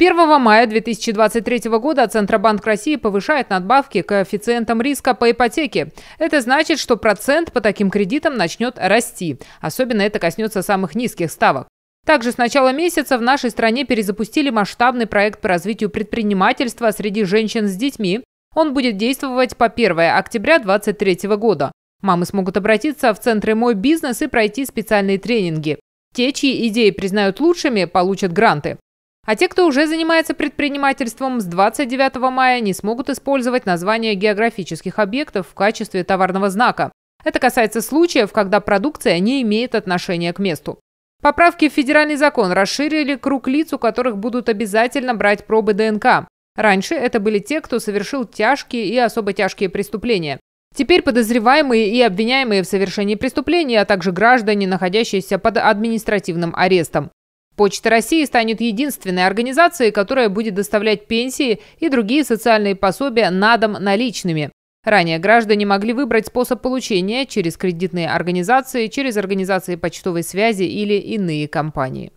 1 мая 2023 года Центробанк России повышает надбавки к коэффициентам риска по ипотеке. Это значит, что процент по таким кредитам начнет расти. Особенно это коснется самых низких ставок. Также с начала месяца в нашей стране перезапустили масштабный проект по развитию предпринимательства среди женщин с детьми. Он будет действовать по 1 октября 2023 года. Мамы смогут обратиться в центры «Мой бизнес» и пройти специальные тренинги. Те, чьи идеи признают лучшими, получат гранты. А те, кто уже занимается предпринимательством, с 29 мая не смогут использовать название географических объектов в качестве товарного знака. Это касается случаев, когда продукция не имеет отношения к месту. Поправки в федеральный закон расширили круг лиц, у которых будут обязательно брать пробы ДНК. Раньше это были те, кто совершил тяжкие и особо тяжкие преступления. Теперь подозреваемые и обвиняемые в совершении преступлений, а также граждане, находящиеся под административным арестом. Почта России станет единственной организацией, которая будет доставлять пенсии и другие социальные пособия на дом наличными. Ранее граждане могли выбрать способ получения через кредитные организации, через организации почтовой связи или иные компании.